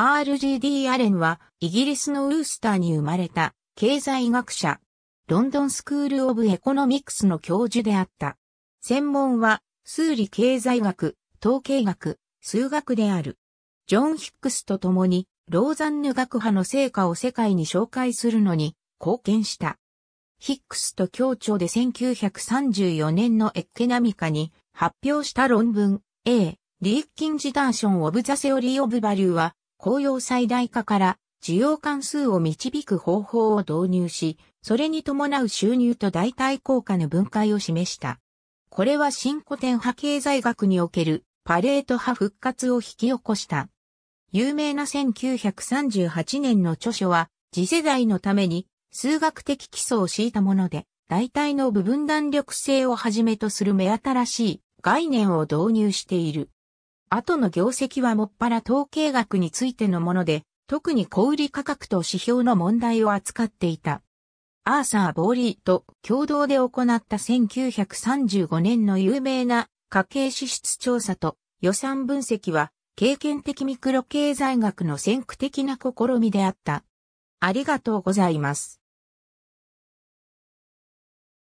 RGD アレンは、イギリスのウースターに生まれた、経済学者、ロンドンスクール・オブ・エコノミクスの教授であった。専門は、数理経済学、統計学、数学である。ジョン・ヒックスと共に、ローザンヌ学派の成果を世界に紹介するのに貢献した。ヒックスと協調で1934年のエッケナミカに発表した論文 A、リーッキンジダーション・オブ・ザ・セオリー・オブ・バリューは公用最大化から需要関数を導く方法を導入し、それに伴う収入と代替効果の分解を示した。これは新古典派経済学におけるパレート派復活を引き起こした。有名な1938年の著書は次世代のために数学的基礎を敷いたもので、代替の部分弾力性をはじめとする目新しい概念を導入している。後の業績はもっぱら統計学についてのもので、特に小売価格と指標の問題を扱っていた。アーサー・ボーリーと共同で行った1935年の有名な家計支出調査と予算分析は経験的ミクロ経済学の先駆的な試みであった。ありがとうございます。